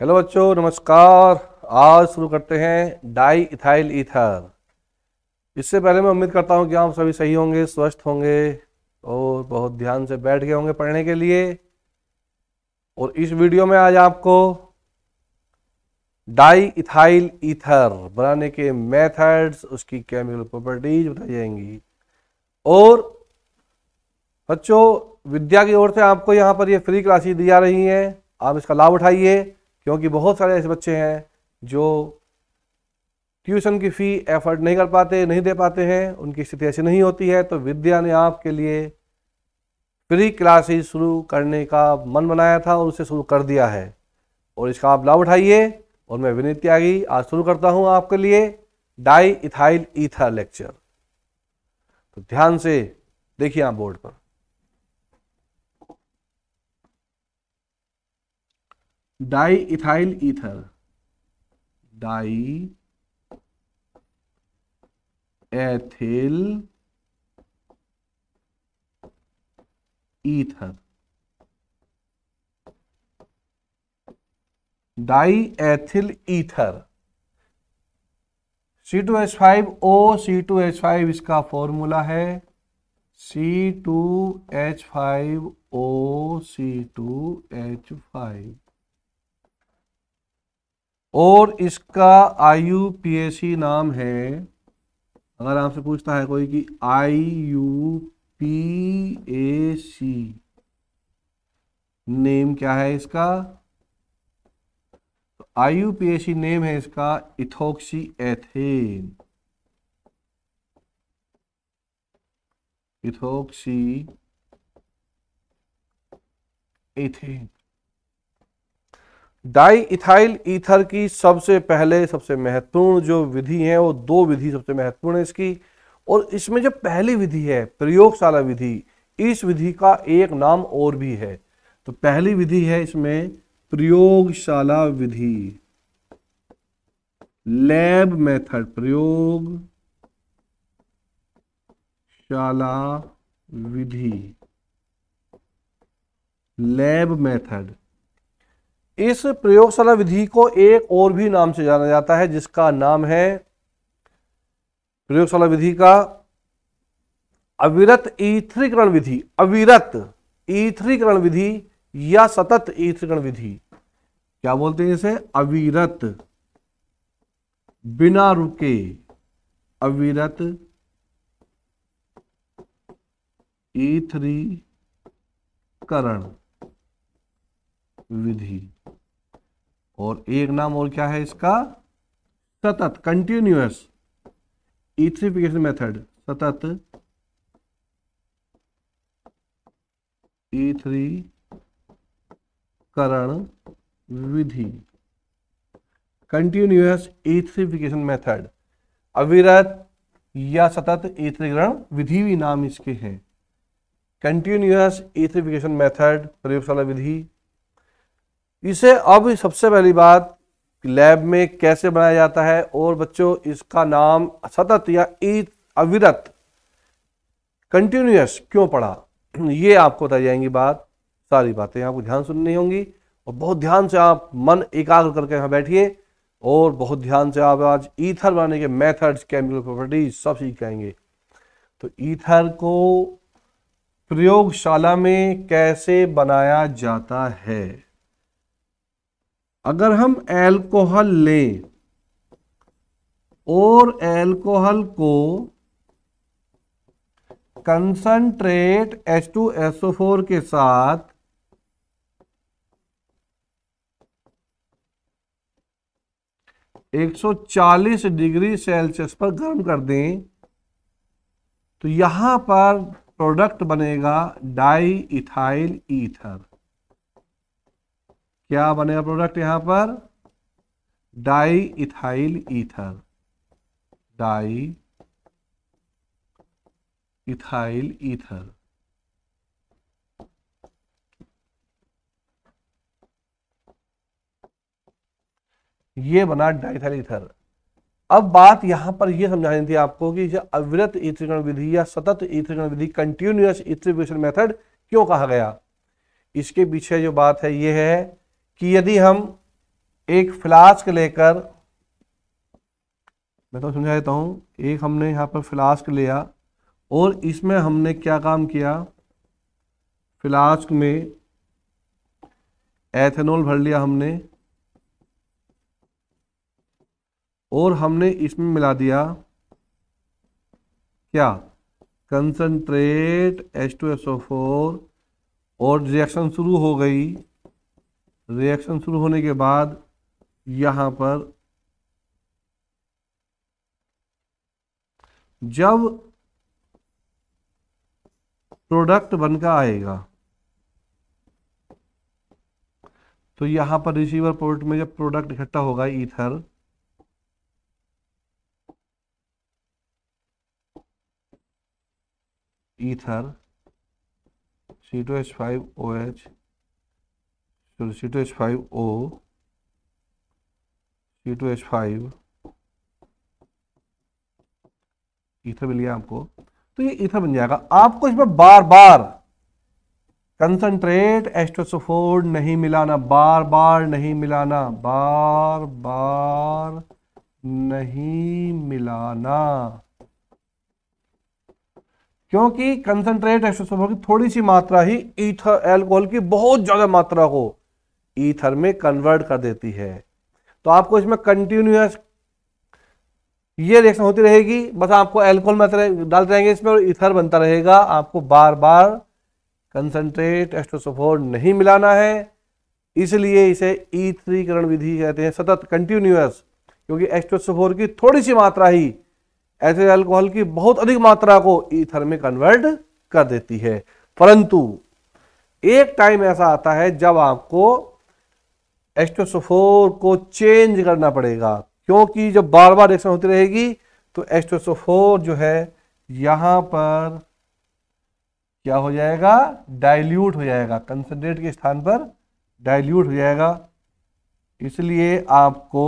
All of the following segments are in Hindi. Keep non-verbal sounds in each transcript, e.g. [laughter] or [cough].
हेलो बच्चों नमस्कार आज शुरू करते हैं डाई इथाइल ईथर इससे पहले मैं उम्मीद करता हूं कि आप सभी सही होंगे स्वस्थ होंगे और बहुत ध्यान से बैठ गए होंगे पढ़ने के लिए और इस वीडियो में आज आपको डाई इथाइल ईथर बनाने के मेथड्स उसकी केमिकल प्रॉपर्टीज बताई जाएंगी और बच्चों विद्या की ओर से आपको यहाँ पर ये फ्री क्लासेस दी जा रही हैं आप इसका लाभ उठाइए क्योंकि बहुत सारे ऐसे बच्चे हैं जो ट्यूशन की फ़ी एफर्ड नहीं कर पाते नहीं दे पाते हैं उनकी स्थिति ऐसी नहीं होती है तो विद्या ने आपके लिए फ्री क्लासेस शुरू करने का मन बनाया था और उसे शुरू कर दिया है और इसका आप लाभ उठाइए और मैं विनीत त्यागी आज शुरू करता हूँ आपके लिए डाई इथाइल ईथर लेक्चर तो ध्यान से देखिए आप बोर्ड पर di ethyl ether di ethyl ether di ethyl ether C two H five O C two H five इसका फॉर्मूला है C two H five O C two H five और इसका आयु पी एस सी नाम है अगर आपसे पूछता है कोई कि I U P A C name क्या है इसका तो I U P A C name है इसका ethoxy ethane ethoxy ethane di ethyl ether की सबसे पहले सबसे महत्वपूर्ण जो विधि है वो दो विधि सबसे महत्वपूर्ण है इसकी और इसमें जो पहली विधि है प्रयोगशाला विधि इस विधि का एक नाम और भी है तो पहली विधि है इसमें प्रयोगशाला विधि लैब मेथड प्रयोग शाला विधि लैब मेथड इस प्रयोगशाला विधि को एक और भी नाम से जाना जाता है जिसका नाम है प्रयोगशाला विधि का अविरत ईथरीकरण विधि अविरत ईथरीकरण विधि या सतत ईथरीकरण विधि क्या बोलते हैं इसे अविरत बिना रुके अविरत ईथरीकरण विधि और एक नाम और क्या है इसका सतत कंटिन्यूस इथ्रीफिकेशन मेथड सतत e करण विधि कंटिन्यूस एथ्रीफिकेशन मेथड अविरत या सतत इथ्रीकरण e विधि भी नाम इसके हैं कंटिन्यूस एथ्रीफिकेशन मेथड प्रयोगशाला विधि इसे अब सबसे पहली बात लैब में कैसे बनाया जाता है और बच्चों इसका नाम सतत या अविरत कंटिन्यूस क्यों पढ़ा [clears throat] ये आपको बताई जाएंगी बात सारी बातें आपको ध्यान सुननी होंगी और बहुत ध्यान से आप मन एकाग्र करके यहाँ बैठिए और बहुत ध्यान से आप आज ईथर बनाने के मेथड्स केमिकल प्रॉपर्टीज सब सीख जाएंगे तो ईथर को प्रयोगशाला में कैसे बनाया जाता है अगर हम एल्कोहल लें और एल्कोहल को कंसनट्रेट H2SO4 के साथ एक सौ चालीस डिग्री सेल्सियस पर गर्म कर दें तो यहाँ पर प्रोडक्ट बनेगा डाई इथाइल ईथर क्या बनेगा प्रोडक्ट यहां पर di ethyl ether di ethyl ether ये बना डाइथाइल ईथर अब बात यहां पर यह समझानी थी आपको कि अविरत इथरीकरण विधि या सतत इथरीकरण विधि कंटिन्यूस इथरीब्यूशन मेथड क्यों कहा गया इसके पीछे जो बात है यह है कि यदि हम एक फ्लास्क लेकर मैं तो समझा देता हूँ एक हमने यहाँ पर फ्लास्क लिया और इसमें हमने क्या काम किया फ्लास्क में एथेनॉल भर लिया हमने और हमने इसमें मिला दिया क्या concentrate H two S O four और रिएक्शन शुरू हो गई रिएक्शन शुरू होने के बाद यहाँ पर जब प्रोडक्ट बनकर आएगा तो यहाँ पर रिसीवर पोर्ट में जब प्रोडक्ट इकट्ठा होगा ether ether C two H five O H sorry C2H5O C2H5 ether मिल गया आपको तो ये ईथर बन जाएगा आपको इसमें बार बार कंसंट्रेट एस्टोसोफोर्ड नहीं मिलाना बार बार नहीं मिलाना बार बार नहीं मिलाना क्योंकि कंसंट्रेट एस्टोसोफोर्ड की थोड़ी सी मात्रा ही ईथर एल्कोहल की बहुत ज्यादा मात्रा हो ईथर में कन्वर्ट कर देती है तो आपको इसमें कंटिन्यूस ये रिएक्शन होती रहेगी बस आपको एल्कोहल में डालते रहेंगे इसमें और ईथर बनता रहेगा आपको बार बार कंसनट्रेट एस्ट्रोसोफोर नहीं मिलाना है इसलिए इसे ईथरीकरण विधि कहते हैं सतत कंटिन्यूस क्योंकि एस्ट्रोसोफोर की थोड़ी सी मात्रा ही ऐसे एल्कोहल की बहुत अधिक मात्रा को ईथर में कन्वर्ट कर देती है परंतु एक टाइम ऐसा आता है जब आपको एस्टोसोफोर को चेंज करना पड़ेगा क्योंकि जब बार बार रिएक्शन होती रहेगी तो एस्टोसोफोर जो है यहां पर क्या हो जाएगा डाइल्यूट हो जाएगा कंसनट्रेट के स्थान पर डाइल्यूट हो जाएगा इसलिए आपको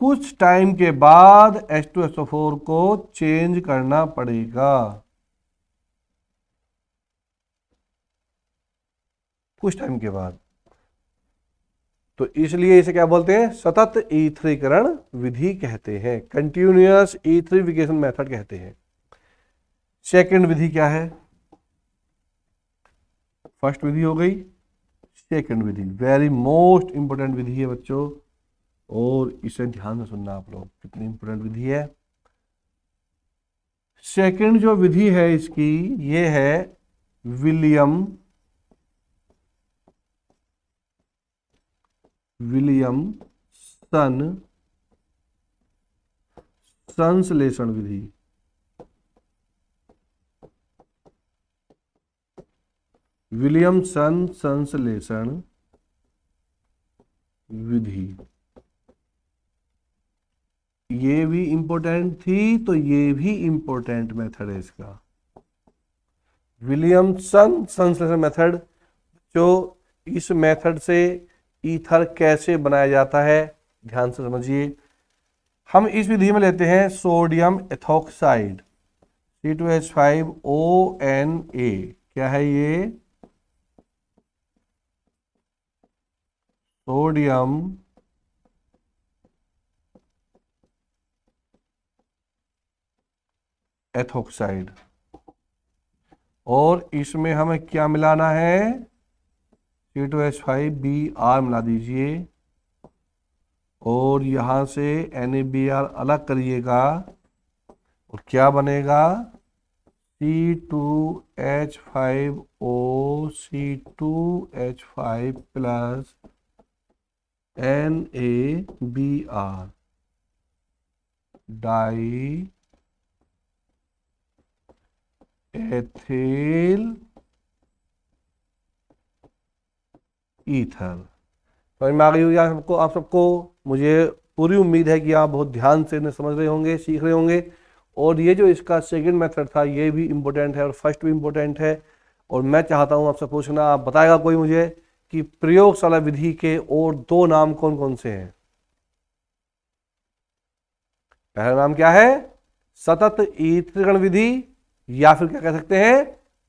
कुछ टाइम के बाद एस्टोसोफोर को चेंज करना पड़ेगा कुछ टाइम के बाद तो इसलिए इसे क्या बोलते हैं सतत ईथरीकरण विधि कहते हैं कंटिन्यूस ईथरीफिकेशन मेथड कहते हैं सेकंड विधि क्या है फर्स्ट विधि हो गई सेकंड विधि वेरी मोस्ट इंपोर्टेंट विधि है बच्चों और इसे ध्यान से सुनना आप लोग कितनी इंपॉर्टेंट विधि है सेकंड जो विधि है इसकी ये है विलियम विलियमसन संश्लेषण विधि विलियमसन संश्लेषण विधि ये भी इंपॉर्टेंट थी तो ये भी इंपॉर्टेंट मेथड है इसका विलियमसन संश्लेषण मेथड जो इस मेथड से ईथर कैसे बनाया जाता है ध्यान से समझिए हम इस विधि में लेते हैं sodium ethoxide C two H five O N A क्या है ये सोडियम एथोक्साइड और इसमें हमें क्या मिलाना है के two H five B R मिला दीजिए और यहाँ से एन ए बी आर अलग करिएगा और क्या बनेगा C two H five O C two H five plus N A B R di ethyl ether समझ में आ गई होगी आपको आप सबको मुझे पूरी उम्मीद है कि आप बहुत ध्यान से इन्हें समझ रहे होंगे सीख रहे होंगे और ये जो इसका सेकेंड मेथड था ये भी इम्पोर्टेंट है और फर्स्ट भी इम्पोर्टेंट है और मैं चाहता हूँ आपसे पूछना आप बताएगा कोई मुझे कि प्रयोगशाला विधि के और दो नाम कौन कौन से हैं पहला नाम क्या है सतत ईत्रिकण विधि या फिर क्या कह सकते हैं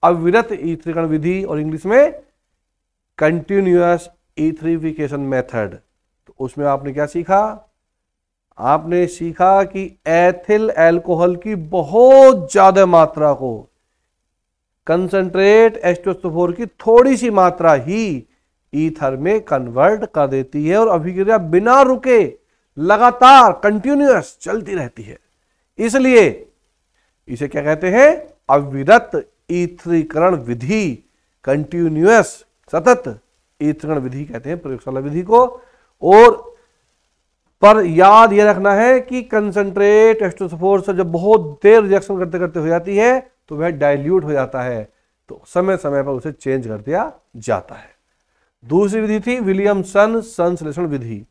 अविरत ईत्रिकण विधि और इंग्लिश में कंटिन्यूस इथरीफिकेशन मेथड तो उसमें आपने क्या सीखा आपने सीखा कि एथिल एल्कोहल की बहुत ज्यादा मात्रा को कंसंट्रेट एस्टोस्टोफोर की थोड़ी सी मात्रा ही ईथर में कन्वर्ट कर देती है और अभिक्रिया बिना रुके लगातार कंटिन्यूस चलती रहती है इसलिए इसे क्या कहते हैं अविरत ईथरीकरण विधि कंटिन्यूस सतत एत्रण विधि कहते हैं प्रयोगशाला विधि को और पर याद यह रखना है कि कंसंट्रेट एस्ट्रोसफोर से जब बहुत देर रिएक्शन करते करते हो जाती है तो वह डाइल्यूट हो जाता है तो समय समय पर उसे चेंज कर दिया जाता है दूसरी विधि थी विलियमसन संश्लेषण विधि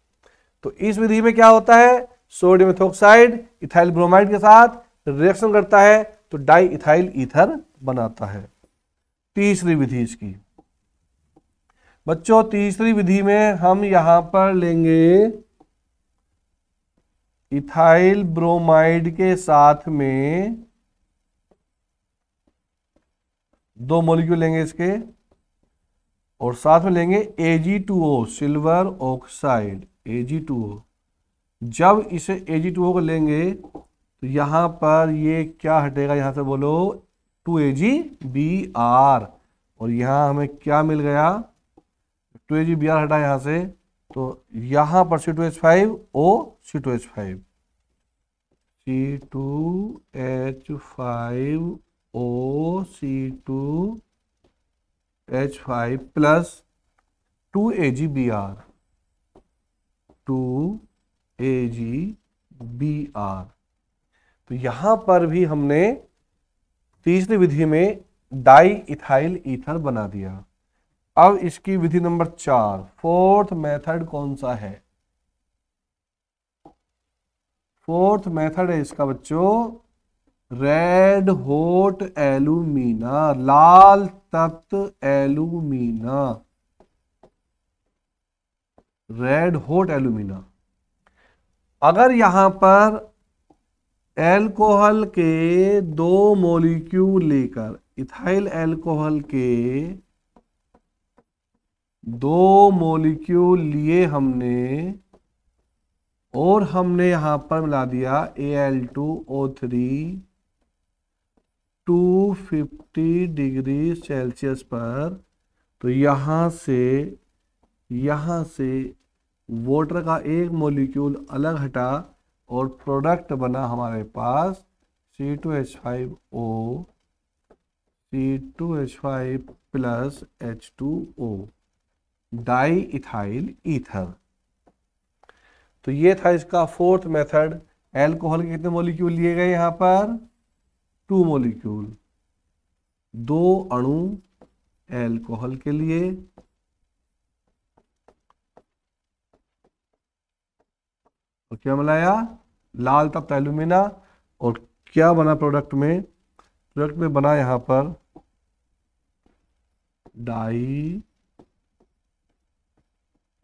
तो इस विधि में क्या होता है सोडियम इथोक्साइड इथाइल ब्रोमाइड के साथ रिएक्शन करता है तो डाई इथाइल ईथर बनाता है तीसरी विधि इसकी बच्चों तीसरी विधि में हम यहां पर लेंगे इथाइल ब्रोमाइड के साथ में दो मोलिक्यूल लेंगे इसके और साथ में लेंगे Ag2O सिल्वर ऑक्साइड Ag2O जब इसे Ag2O को लेंगे तो यहां पर ये क्या हटेगा यहां से बोलो two A G B R और यहां हमें क्या मिल गया टू तो ए जी बी आर हटा यहाँ से तो यहाँ पर C two H five O C two H five C two H five O C two H five plus two A G B R two A G B R तो यहाँ पर भी हमने तीसरी विधि में डाई इथाइल ईथर बना दिया अब इसकी विधि नंबर चार फोर्थ मेथड कौन सा है फोर्थ मेथड है इसका बच्चों रेड होट एलुमिना लाल तत्व एलुमिना रेड होट एलुमिना अगर यहां पर एल्कोहल के दो मॉलिक्यूल लेकर इथाइल एल्कोहल के दो मोलिक्यूल लिए हमने और हमने यहाँ पर मिला दिया A L two O three two fifty degree Celsius पर तो यहाँ से यहाँ से वाटर का एक मोलिक्यूल अलग हटा और प्रोडक्ट बना हमारे पास C two H five O C two H five plus H two O di ethyl ether तो ये था इसका फोर्थ मेथड एल्कोहल के कितने मोलिक्यूल लिए गए यहां पर टू मोलिक्यूल दो अणु एल्कोहल के लिए और क्या मिलाया लाल तप्त एल्यूमिना और क्या बना प्रोडक्ट में प्रोडक्ट में बना यहां पर डाई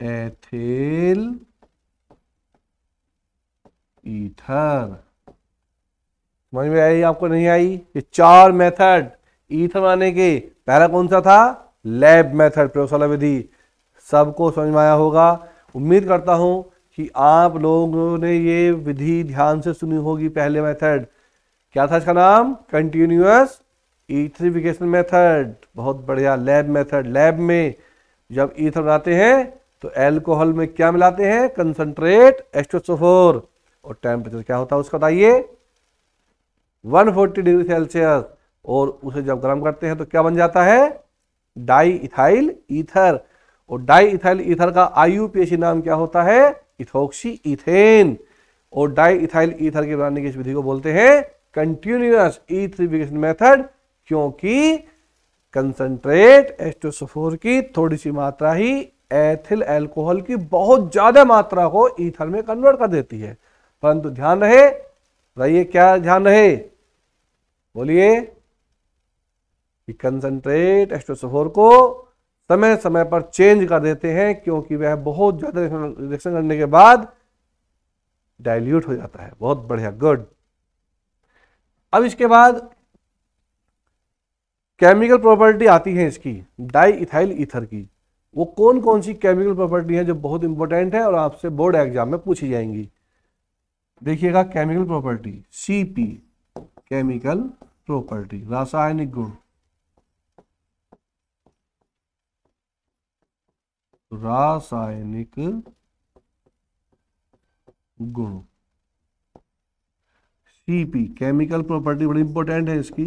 एथिल ईथर समझ में आई आपको नहीं आई ये चार मेथड ईथर बनाने के पहला कौन सा था लैब मेथड प्रयोगशाला विधि सबको समझ में आया होगा उम्मीद करता हूं कि आप लोगों ने ये विधि ध्यान से सुनी होगी पहले मेथड क्या था इसका नाम कंटिन्यूस ईथरिफिकेशन मेथड बहुत बढ़िया लैब मेथड लैब में जब ईथर बनाते हैं तो एल्कोहल में क्या मिलाते हैं कंसंट्रेट एस्टोसोफोर और टेम्परेचर क्या होता है उसका बताइए 140 डिग्री सेल्सियस और उसे जब गर्म करते हैं तो क्या बन जाता है डाई इथाइल ईथर और डाई इथाइल ईथर का आईयूपीएसी नाम क्या होता है इथोक्सी इथेन और डाई इथाइल ईथर के बनाने की इस विधि को बोलते हैं कंटिन्यूस ईथ्रीफिकेशन मेथड क्योंकि कंसंट्रेट एस्टोसोफोर की थोड़ी सी मात्रा ही एथिल एल्कोहल की बहुत ज़्यादा मात्रा को ईथर में कन्वर्ट कर देती है परंतु ध्यान रहे रहिए क्या ध्यान रहे बोलिए कि कंसंट्रेट एस्ट्रोसोफोर को समय समय पर चेंज कर देते हैं क्योंकि वह बहुत ज़्यादा रिएक्शन करने के बाद डाइल्यूट हो जाता है बहुत बढ़िया गुड अब इसके बाद केमिकल प्रॉपर्टी आती है इसकी डाई इथाइल ईथर की वो कौन कौन सी केमिकल प्रॉपर्टी है जो बहुत इंपॉर्टेंट है और आपसे बोर्ड एग्जाम में पूछी जाएंगी देखिएगा chemical property CP chemical property रासायनिक गुण रासायनिक गुण सीपी केमिकल प्रॉपर्टी बड़ी इंपॉर्टेंट है इसकी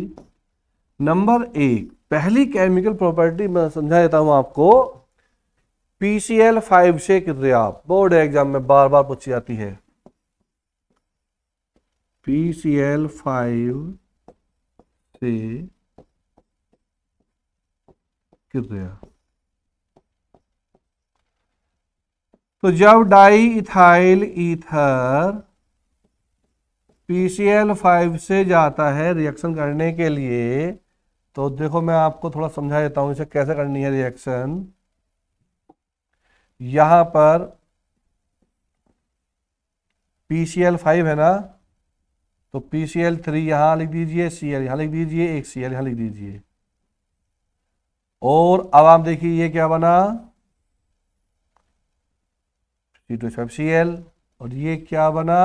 नंबर एक पहली केमिकल प्रॉपर्टी मैं समझा देता हूं आपको पीसीएल फाइव से कितने आप बोर्ड एग्जाम में बार बार पूछी जाती है पीसीएल फाइव से कितने तो जब डाई इथाइल ईथर फाइव से जाता है रिएक्शन करने के लिए तो देखो मैं आपको थोड़ा समझा देता हूं इसे कैसे करनी है रिएक्शन यहां पर पी सी एल फाइव है ना तो पी सी एल थ्री यहां लिख दीजिए सी एल यहां लिख दीजिए एक सी एल यहां लिख दीजिए और अब आप देखिए ये क्या बना C two five C L और ये क्या बना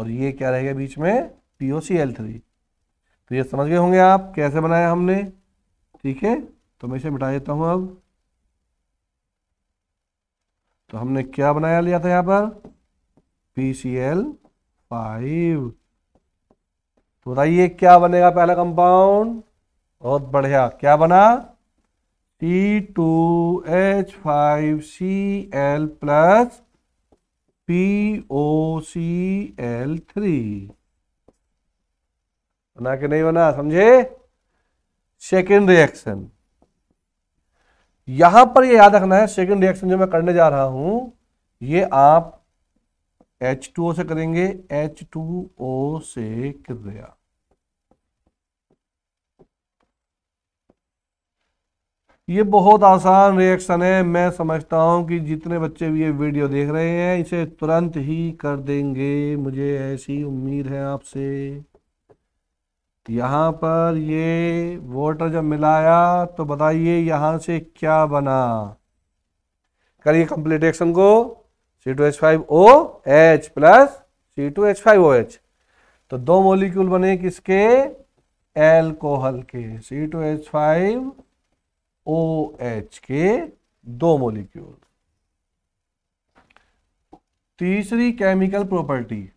और ये क्या रहेगा बीच में P O C L three तो ये समझ गए होंगे आप कैसे बनाया हमने ठीक है तो मैं इसे मिटा देता हूं अब तो हमने क्या बनाया लिया था यहाँ पर पी सी एल फाइव तो बताइए क्या बनेगा पहला कंपाउंड बहुत बढ़िया क्या बना T two H five C L plus P O C L three बना के नहीं बना समझे सेकेंड रिएक्शन यहां पर ये याद रखना है सेकेंड रिएक्शन जो मैं करने जा रहा हूं ये आप H2O से करेंगे H2O से क्रिया ये बहुत आसान रिएक्शन है मैं समझता हूं कि जितने बच्चे भी ये वीडियो देख रहे हैं इसे तुरंत ही कर देंगे मुझे ऐसी उम्मीद है आपसे यहाँ पर ये वोटर जब मिलाया तो बताइए यहाँ से क्या बना करिए कंप्लीट एक्शन को C two H five O H plus C two H five O H तो दो मोलिक्यूल बने किसके एल्कोहल के C two H five O H के दो मोलिक्यूल तीसरी केमिकल प्रॉपर्टी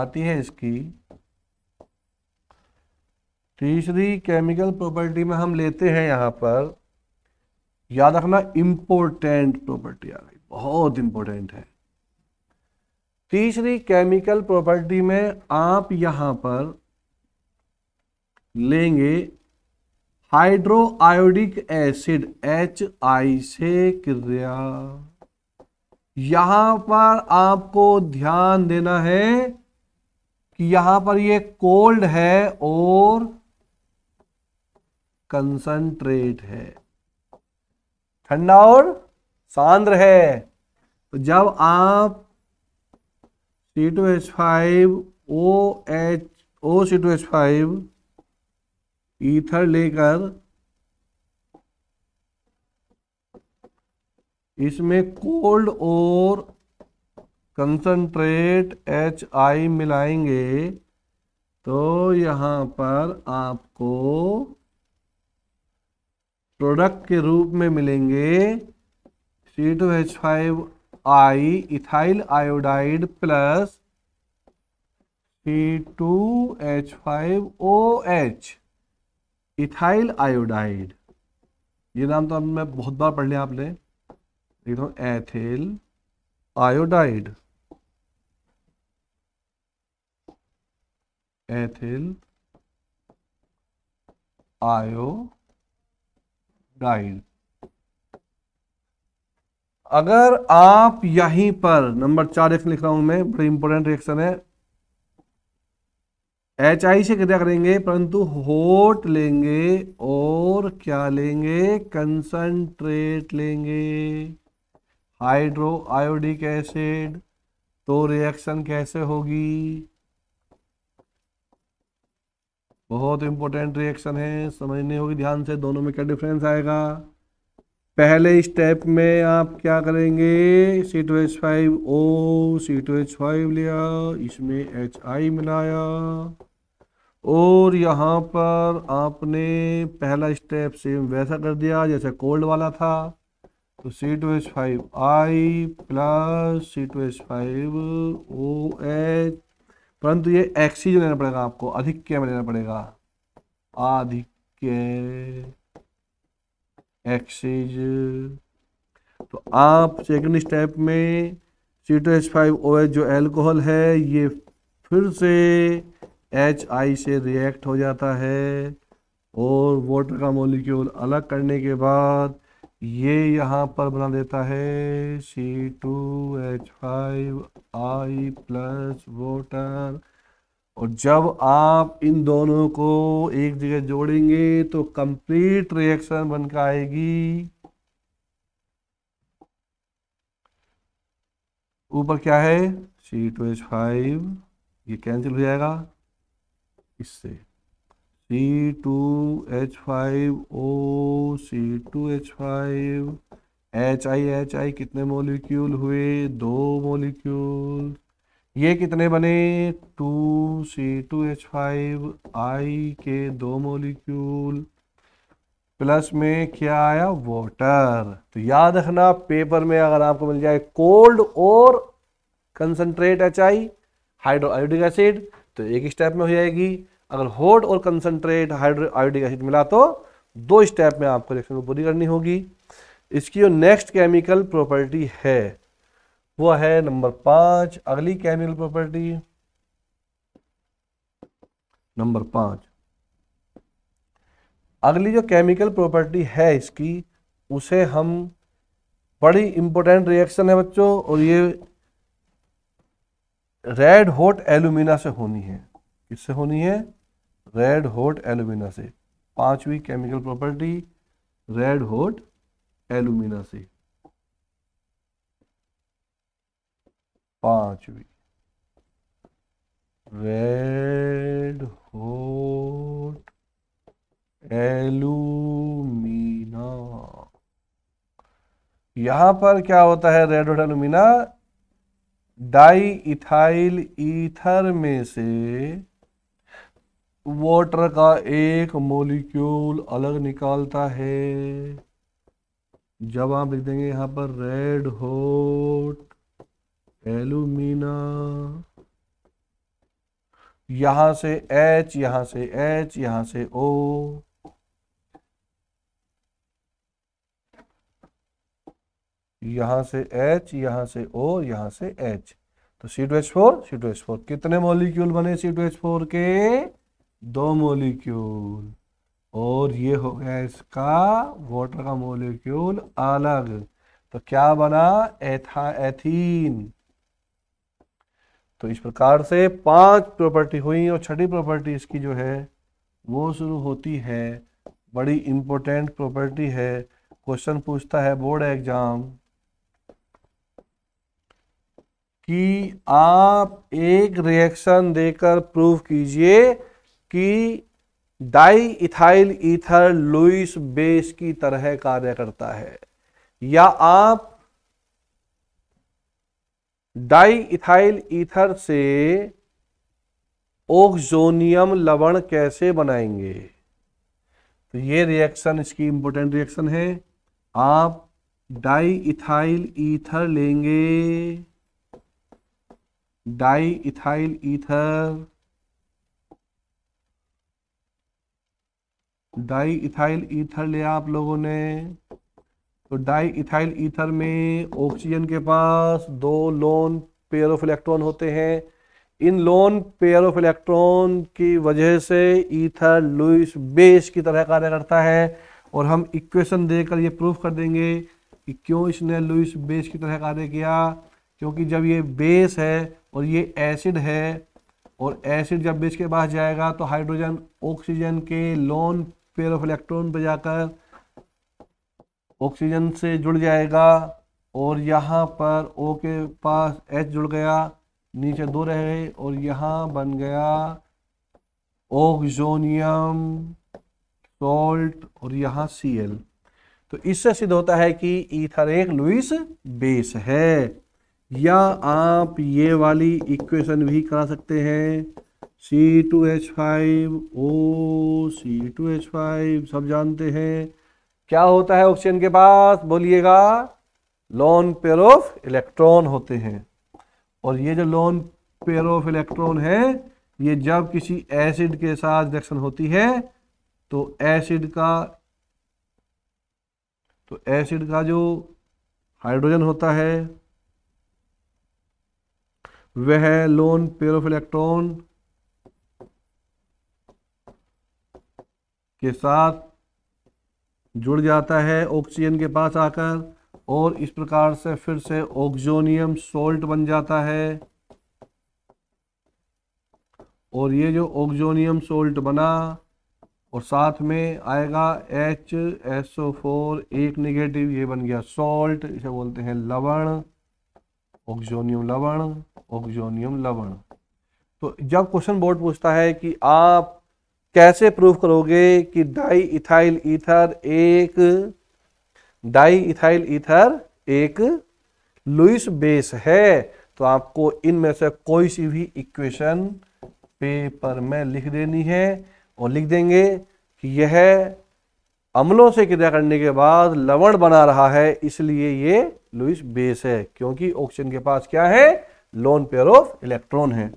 आती है इसकी तीसरी केमिकल प्रॉपर्टी में हम लेते हैं यहाँ पर याद रखना इम्पोर्टेंट प्रॉपर्टी आ गई बहुत इंपॉर्टेंट है तीसरी केमिकल प्रॉपर्टी में आप यहाँ पर लेंगे hydro iodic acid H I से क्रिया यहां पर आपको ध्यान देना है कि यहां पर ये कोल्ड है और कंसंट्रेट है ठंडा और सांद्र है तो जब आप C two H five O H O C two H five ether लेकर इसमें कोल्ड और कंसंट्रेट एच आई मिलाएंगे तो यहाँ पर आपको प्रोडक्ट के रूप में मिलेंगे C two H five I ethyl iodide plus C two H five O H ethyl iodide ये नाम तो मैं बहुत बार पढ़ लिया आपने देख दो ethyl iodide ethyl iodide अगर आप यहीं पर नंबर चार एक्शन लिख रहा हूं मैं बड़ी इंपॉर्टेंट रिएक्शन है एच आई से क्या करेंगे परंतु होट लेंगे और क्या लेंगे कंसंट्रेट लेंगे हाइड्रो आयोडिक एसिड तो रिएक्शन कैसे होगी बहुत इंपॉर्टेंट रिएक्शन है समझनी होगी ध्यान से दोनों में क्या डिफरेंस आएगा पहले स्टेप में आप क्या करेंगे C two H five O C two H five लिया इसमें एच आई मिलाया और यहाँ पर आपने पहला स्टेप सेम वैसा कर दिया जैसे कोल्ड वाला था तो C two H five I plus C two H five O H परंतु ये एक्सी जो लेना पड़ेगा आपको अधिक के में लेना पड़ेगा अधिक के एक्सीज तो आप सेकंड स्टेप में C two H five O H जो एल्कोहल है ये फिर से एच आई से रिएक्ट हो जाता है और वाटर का मोलिक्यूल अलग करने के बाद ये यहाँ पर बना देता है C two H five I plus water और जब आप इन दोनों को एक जगह जोड़ेंगे तो कंप्लीट रिएक्शन बनकर आएगी ऊपर क्या है सी टू एच फाइव ये कैंसिल हो जाएगा इससे C two H five O C two H five H I H I कितने मोलिक्यूल हुए दो मोलिक्यूल ये कितने बने two C two H five I के दो मोलिक्यूल प्लस में क्या आया वाटर तो याद रखना पेपर में अगर आपको मिल जाए कोल्ड और concentrate H I hydro iodic acid तो एक स्टेप में हो जाएगी अगर होट और कंसनट्रेट हाइड्रो आयोडिक एसिड मिला तो दो स्टेप में आपको रिएक्शन को पूरी करनी होगी इसकी जो नेक्स्ट केमिकल प्रॉपर्टी है वो है नंबर पाँच अगली केमिकल प्रॉपर्टी नंबर पाँच अगली जो केमिकल प्रॉपर्टी है इसकी उसे हम बड़ी इंपॉर्टेंट रिएक्शन है बच्चों और ये रेड हॉट एल्यूमिना से होनी है किससे होनी है रेड होट एलुमिना से पांचवी chemical property red hot alumina से पांचवी रेड होट एलुमिना यहां पर क्या होता है red hot alumina di ethyl ether में से वाटर का एक मोलिक्यूल अलग निकालता है जब आप लिख देंगे यहाँ पर रेड होट एलुमिना यहाँ से H यहाँ से H यहाँ से O यहाँ से H यहाँ से O यहाँ से H तो C C four H four कितने मॉलिक्यूल बने सी फोर के दो मोलिक्यूल और ये हो गया इसका वाटर का मोलिक्यूल अलग तो क्या बना एथा एथीन तो इस प्रकार से पांच प्रॉपर्टी हुई और छठी प्रॉपर्टी इसकी जो है वो शुरू होती है बड़ी इंपॉर्टेंट प्रॉपर्टी है क्वेश्चन पूछता है बोर्ड एग्जाम कि आप एक रिएक्शन देकर प्रूव कीजिए कि di ethyl ether Lewis base की तरह कार्य करता है या आप डाई इथाइल ईथर से ओक्जोनियम लवण कैसे बनाएंगे तो ये रिएक्शन इसकी इंपोर्टेंट रिएक्शन है आप डाई इथाइल ईथर लेंगे di ethyl ether di ethyl ether लिया आप लोगों ने तो डाई इथाइल ईथर में ऑक्सीजन के पास दो लोन पेयर ऑफ इलेक्ट्रॉन होते हैं इन लोन पेयर ऑफ इलेक्ट्रॉन की वजह से ईथर लुइस बेस की तरह कार्य करता है और हम इक्वेशन देकर ये प्रूफ कर देंगे कि क्यों इसने लुइस बेस की तरह कार्य किया क्योंकि जब ये बेस है और ये एसिड है और एसिड जब बेस के पास जाएगा तो हाइड्रोजन ऑक्सीजन के लोन पेयर ऑफ इलेक्ट्रॉन पे जाकर ऑक्सीजन से जुड़ जाएगा और यहाँ पर ओ के पास एच जुड़ गया नीचे दो गए और यहाँ बन गया ऑक्जोनियम सॉल्ट और यहाँ सी एल तो इससे सिद्ध होता है कि ईथर एक लुइस बेस है या आप ये वाली इक्वेशन भी करा सकते हैं C two H five O C two H five सब जानते हैं क्या होता है ऑप्शन के पास बोलिएगा लॉन पेयर ऑफ इलेक्ट्रॉन होते हैं और ये जो लॉन पेयर ऑफ इलेक्ट्रॉन है ये जब किसी एसिड के साथ रिएक्शन होती है तो एसिड का तो एसिड का जो हाइड्रोजन होता है वह लोन पेयर ऑफ इलेक्ट्रॉन के साथ जुड़ जाता है ऑक्सीजन के पास आकर और इस प्रकार से फिर से ऑक्जोनियम सोल्ट बन जाता है और ये जो ऑक्जोनियम सोल्ट बना और साथ में आएगा एच एस ओ फोर एक निगेटिव ये बन गया सोल्ट इसे बोलते हैं लवण ऑक्जोनियम लवण ऑक्जोनियम लवण तो जब क्वेश्चन बोर्ड पूछता है कि आप कैसे प्रूव करोगे कि डाई इथाइल ईथर एक डाई इथाइल ईथर एक लुइस बेस है तो आपको इनमें से कोई सी भी इक्वेशन पेपर में लिख देनी है और लिख देंगे कि यह अम्लों से क्रिया करने के बाद लवण बना रहा है इसलिए ये लुइस बेस है क्योंकि ऑक्सीजन के पास क्या है लोन पेयर ऑफ इलेक्ट्रॉन है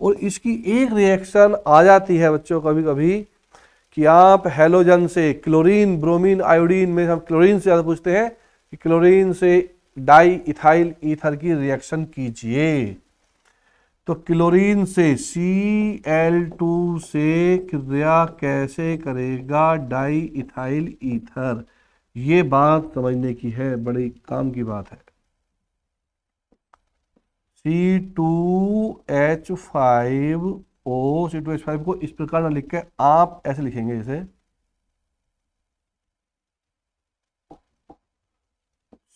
और इसकी एक रिएक्शन आ जाती है बच्चों कभी कभी कि आप हेलोजन से क्लोरीन ब्रोमीन आयोडीन में हम क्लोरीन से ज़्यादा पूछते हैं कि क्लोरीन से डाई इथाइल ईथर की रिएक्शन कीजिए तो क्लोरीन से सी एल टू से क्रिया कैसे करेगा डाई इथाइल ईथर ये बात समझने की है बड़ी काम की बात है C two H five O C two H five को इस प्रकार ना लिख के आप ऐसे लिखेंगे इसे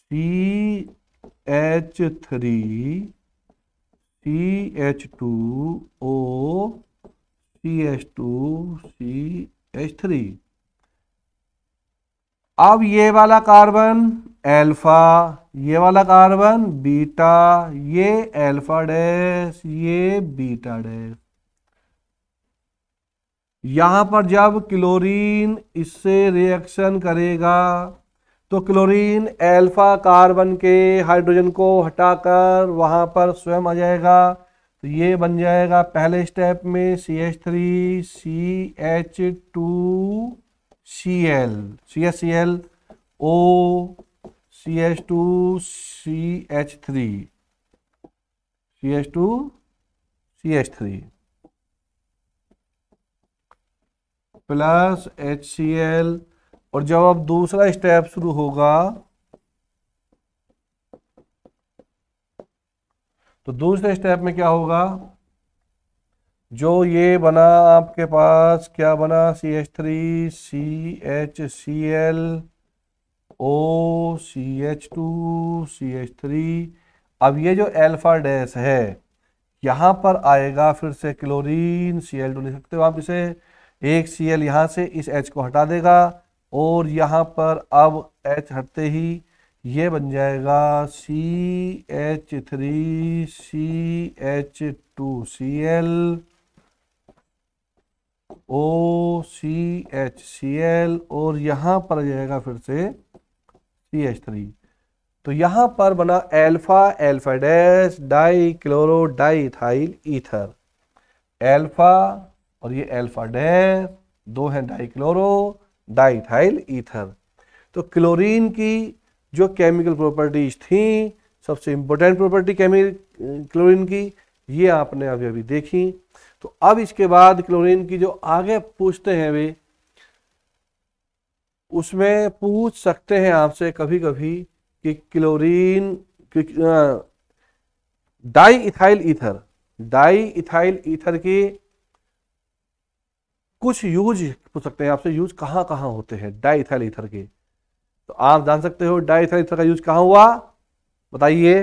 C H three C H two O C H two C H three अब ये वाला कार्बन एल्फा ये वाला कार्बन बीटा ये एल्फा डैस ये बीटा डैस यहां पर जब क्लोरीन इससे रिएक्शन करेगा तो क्लोरीन एल्फा कार्बन के हाइड्रोजन को हटाकर वहां पर स्वयं आ जाएगा तो ये बन जाएगा पहले स्टेप में C H three C H two C L C H C L O C H two C H three C H two C H three plus H C L और जब अब दूसरा स्टेप शुरू होगा तो दूसरे स्टेप में क्या होगा जो ये बना आपके पास क्या बना C H three C H C L O C H two C H three अब ये जो एल्फा डैश है यहाँ पर आएगा फिर से क्लोरीन सी एल टू लिख सकते हो आप इसे एक सी एल यहाँ से इस एच को हटा देगा और यहाँ पर अब एच हटते ही ये बन जाएगा C H three C H two C L O C H C L और यहाँ पर आ जाएगा फिर से सी एच थ्री तो यहाँ पर बना alpha alpha dash dichloro diethyl ether alpha और ये एल्फा डैश दो हैं डाइक्लोरो डाइथाइल ईथर तो क्लोरीन की जो केमिकल प्रॉपर्टीज थी सबसे इम्पोर्टेंट प्रॉपर्टी केमिकल क्लोरीन की ये आपने अभी अभी देखी तो अब इसके बाद क्लोरीन की जो आगे पूछते हैं वे उसमें पूछ सकते हैं आपसे कभी कभी कि chlorine di ethyl ether di ethyl ether की कुछ यूज पूछ सकते हैं आपसे यूज कहां कहां होते हैं डाई इथाइल ईथर के तो आप जान सकते हो डाई इथाइल ईथर का यूज कहां हुआ बताइए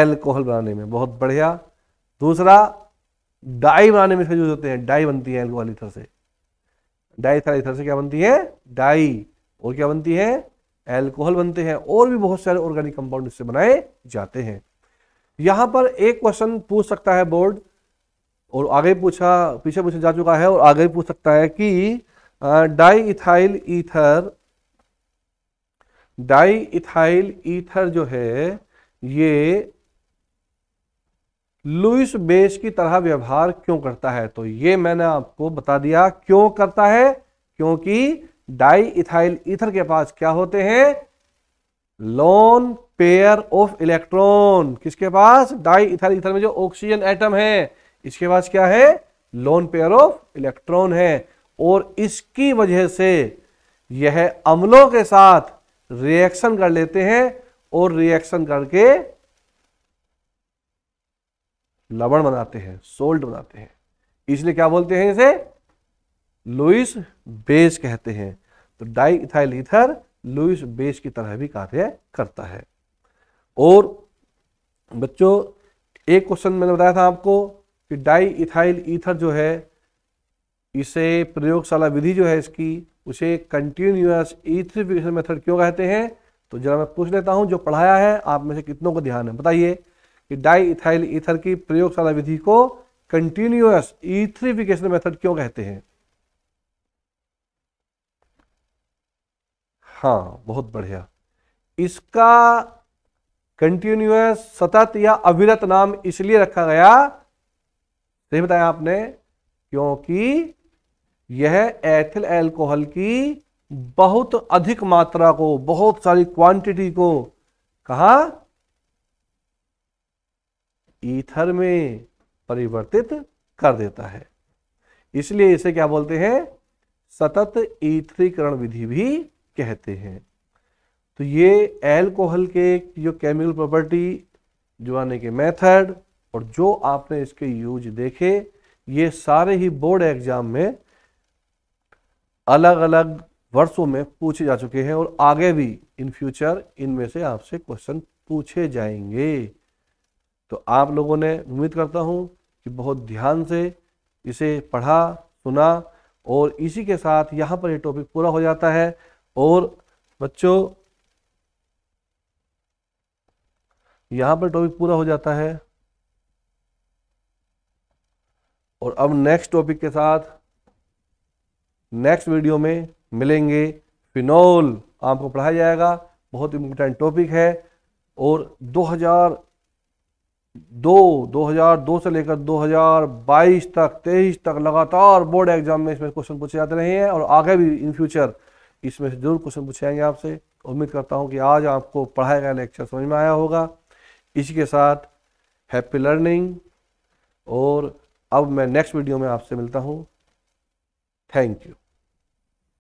एल्कोहल बनाने में बहुत बढ़िया दूसरा डाई बनाने में यूज होते हैं डाई बनती है एल्कोहल ईथर से डाईथाइल एथर से क्या बनती है डाई और क्या बनती है एल्कोहल बनते हैं और भी बहुत सारे ऑर्गेनिक कंपाउंड इससे बनाए जाते हैं यहां पर एक क्वेश्चन पूछ सकता है बोर्ड और आगे पूछा पीछे पूछा जा चुका है और आगे पूछ सकता है कि di ethyl ether di ethyl ether जो है ये लुइस बेस की तरह व्यवहार क्यों करता है तो ये मैंने आपको बता दिया क्यों करता है क्योंकि डाई इथाइल इथर के पास क्या होते हैं लोन पेयर ऑफ इलेक्ट्रॉन किसके पास डाई इथाइल इथर में जो ऑक्सीजन एटम है इसके पास क्या है लोन पेयर ऑफ इलेक्ट्रॉन है और इसकी वजह से यह अम्लों के साथ रिएक्शन कर लेते हैं और रिएक्शन करके लवण बनाते हैं सोल्ट बनाते हैं इसलिए क्या बोलते हैं इसे लुइस बेस कहते हैं तो di ethyl ether Lewis base की तरह भी कार्य करता है और बच्चों एक क्वेश्चन मैंने बताया था आपको कि डाई इथाइल ईथर जो है इसे प्रयोगशाला विधि जो है इसकी उसे कंटिन्यूस ईथरिफिकेशन मेथड क्यों कहते हैं तो जरा मैं पूछ लेता हूं जो पढ़ाया है आप में से कितनों को ध्यान है बताइए कि डाई इथाइल ईथर की प्रयोगशाला विधि को कंटिन्यूस ईथरीफिकेशन मेथड क्यों कहते हैं हाँ बहुत बढ़िया इसका कंटिन्यूस सतत या अविरत नाम इसलिए रखा गया सही बताया आपने क्योंकि यह एथिल एल्कोहल की बहुत अधिक मात्रा को बहुत सारी क्वांटिटी को कहा ईथर में परिवर्तित कर देता है इसलिए इसे क्या बोलते हैं सतत ईथरीकरण विधि भी कहते हैं तो ये एल्कोहल के जो केमिकल प्रॉपर्टी जो आने के मेथड और जो आपने इसके यूज देखे ये सारे ही बोर्ड एग्जाम में अलग अलग वर्षों में पूछे जा चुके हैं और आगे भी इन फ्यूचर इनमें से आपसे क्वेश्चन पूछे जाएंगे तो आप लोगों ने उम्मीद करता हूँ कि बहुत ध्यान से इसे पढ़ा सुना और इसी के साथ यहाँ पर ये यह टॉपिक पूरा हो जाता है और बच्चों यहाँ पर टॉपिक पूरा हो जाता है और अब नेक्स्ट टॉपिक के साथ नेक्स्ट वीडियो में मिलेंगे फिनोल आपको पढ़ाया जाएगा बहुत इंपॉर्टेंट टॉपिक है और दो 2002 से लेकर 2022 तक 23 तक लगातार बोर्ड एग्जाम में इसमें क्वेश्चन पूछे जाते रहे हैं और आगे भी इन फ्यूचर इसमें से जरूर क्वेश्चन पूछे आएंगे आपसे उम्मीद करता हूँ कि आज आपको पढ़ाया गया लेक्चर समझ में आया होगा इसी के साथ हैप्पी लर्निंग और अब मैं नेक्स्ट वीडियो में आपसे मिलता हूँ थैंक यू